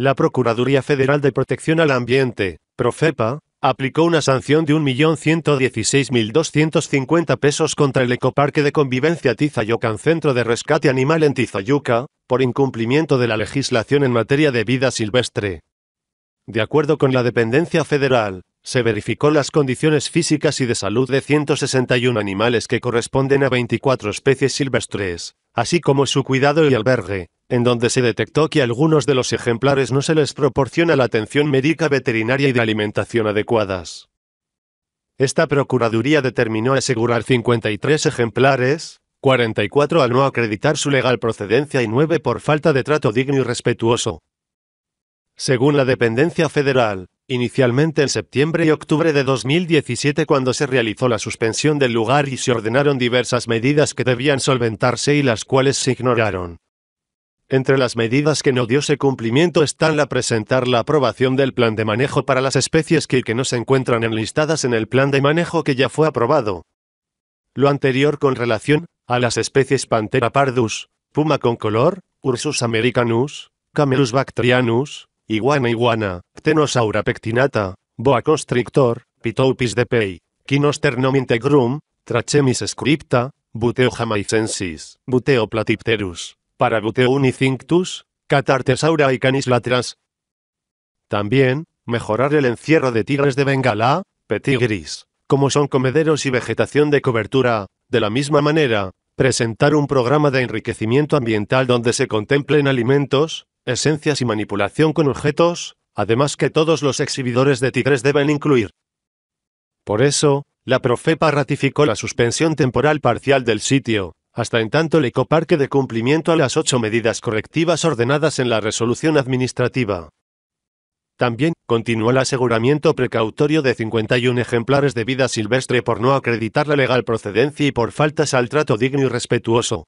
La Procuraduría Federal de Protección al Ambiente, Profepa, aplicó una sanción de 1.116.250 pesos contra el Ecoparque de Convivencia Tizayocan Centro de Rescate Animal en Tizayuca, por incumplimiento de la legislación en materia de vida silvestre. De acuerdo con la dependencia federal, se verificó las condiciones físicas y de salud de 161 animales que corresponden a 24 especies silvestres, así como su cuidado y albergue, en donde se detectó que algunos de los ejemplares no se les proporciona la atención médica veterinaria y de alimentación adecuadas. Esta Procuraduría determinó asegurar 53 ejemplares, 44 al no acreditar su legal procedencia y 9 por falta de trato digno y respetuoso. Según la dependencia federal, inicialmente en septiembre y octubre de 2017 cuando se realizó la suspensión del lugar y se ordenaron diversas medidas que debían solventarse y las cuales se ignoraron. Entre las medidas que no dio ese cumplimiento están la presentar la aprobación del plan de manejo para las especies que, no se encuentran enlistadas en el plan de manejo que ya fue aprobado. Lo anterior con relación a las especies Panthera pardus, puma con color, Ursus americanus, Camelus bactrianus, iguana iguana, Ctenosaura pectinata, boa constrictor, Pitoupis depei, quinosternum integrum, Trachemis scripta, Buteo jamaicensis, Buteo platipterus cinctus, Catartesaura y canislatras. También, mejorar el encierro de tigres de Bengala, petigris, como son comederos y vegetación de cobertura, de la misma manera, presentar un programa de enriquecimiento ambiental donde se contemplen alimentos, esencias y manipulación con objetos, además que todos los exhibidores de tigres deben incluir. Por eso, la Profepa ratificó la suspensión temporal parcial del sitio, hasta en tanto le coparque de cumplimiento a las ocho medidas correctivas ordenadas en la resolución administrativa. También, continuó el aseguramiento precautorio de 51 ejemplares de vida silvestre por no acreditar la legal procedencia y por faltas al trato digno y respetuoso.